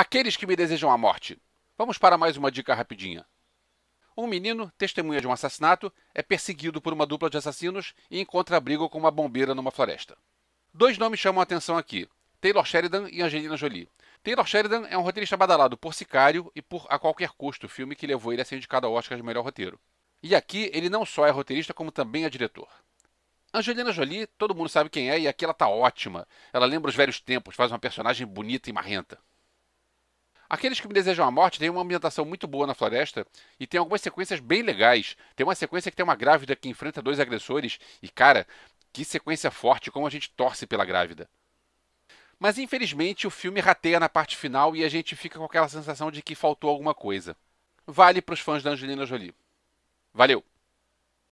Aqueles que me desejam a morte. Vamos para mais uma dica rapidinha. Um menino, testemunha de um assassinato, é perseguido por uma dupla de assassinos e encontra abrigo com uma bombeira numa floresta. Dois nomes chamam a atenção aqui: Taylor Sheridan e Angelina Jolie. Taylor Sheridan é um roteirista badalado por Sicário e por A Qualquer Custo, filme que levou ele a ser indicado ao Oscar de melhor roteiro. E aqui ele não só é roteirista, como também é diretor. Angelina Jolie, todo mundo sabe quem é, e aqui ela tá ótima. Ela lembra os velhos tempos, faz uma personagem bonita e marrenta. Aqueles que me desejam a morte tem uma ambientação muito boa na floresta e tem algumas sequências bem legais. Tem uma sequência que tem uma grávida que enfrenta dois agressores e, cara, que sequência forte, como a gente torce pela grávida. Mas infelizmente o filme rateia na parte final e a gente fica com aquela sensação de que faltou alguma coisa. Vale para os fãs da Angelina Jolie. Valeu!